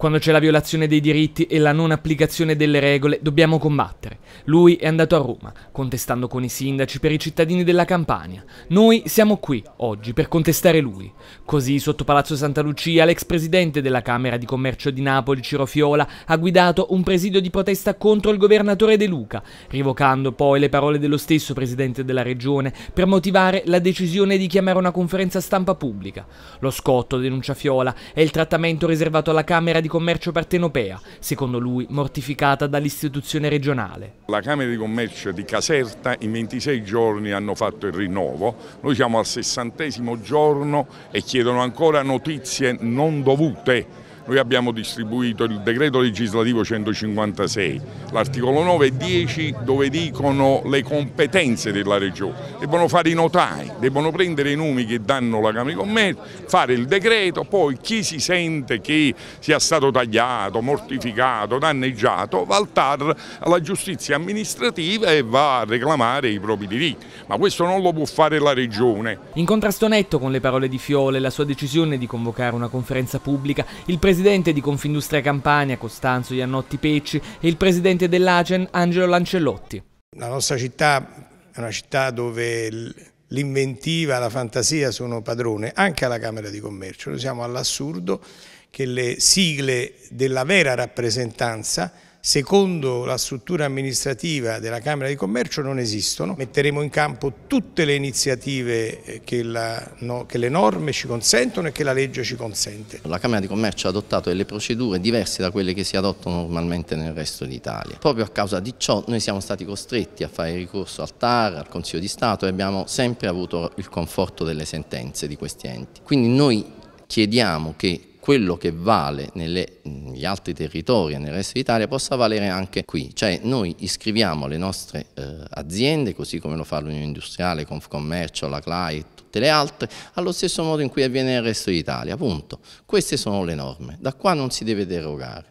Quando c'è la violazione dei diritti e la non applicazione delle regole dobbiamo combattere. Lui è andato a Roma, contestando con i sindaci per i cittadini della Campania. Noi siamo qui, oggi, per contestare lui. Così, sotto Palazzo Santa Lucia, l'ex presidente della Camera di Commercio di Napoli, Ciro Fiola, ha guidato un presidio di protesta contro il governatore De Luca, rivocando poi le parole dello stesso presidente della regione per motivare la decisione di chiamare una conferenza stampa pubblica. Lo scotto, denuncia Fiola, è il trattamento riservato alla Camera di Commercio partenopea, secondo lui mortificata dall'istituzione regionale. La Camera di Commercio di Caserta in 26 giorni hanno fatto il rinnovo, noi siamo al sessantesimo giorno e chiedono ancora notizie non dovute noi abbiamo distribuito il decreto legislativo 156, l'articolo 9 e 10 dove dicono le competenze della regione. Debbono fare i notai, devono prendere i nomi che danno la Camera di Commercio, fare il decreto, poi chi si sente che sia stato tagliato, mortificato, danneggiato va al TAR, alla giustizia amministrativa e va a reclamare i propri diritti. Ma questo non lo può fare la regione. In contrasto netto con le parole di Fiole, la sua decisione di convocare una conferenza pubblica, il Presidente presidente di Confindustria Campania, Costanzo Iannotti Pecci, e il presidente dell'Acen, Angelo Lancellotti. La nostra città è una città dove l'inventiva, la fantasia sono padrone, anche alla Camera di Commercio. Noi siamo all'assurdo che le sigle della vera rappresentanza secondo la struttura amministrativa della Camera di Commercio non esistono. Metteremo in campo tutte le iniziative eh, che, la, no, che, le norme ci consentono e che la legge ci consente. La Camera di Commercio ha adottato delle procedure diverse da quelle che si adottano normalmente nel resto d'Italia. Proprio a causa di ciò noi siamo stati costretti a fare ricorso al TAR, al Consiglio di Stato e abbiamo sempre avuto il conforto delle sentenze di questi enti. Quindi noi chiediamo che quello che vale nelle negli altri territori e nel resto d'Italia possa valere anche qui, cioè noi iscriviamo le nostre eh, aziende, così come lo fa l'Unione Industriale, Confcommercio, la CLAI e tutte le altre, allo stesso modo in cui avviene nel resto d'Italia, punto. Queste sono le norme, da qua non si deve derogare.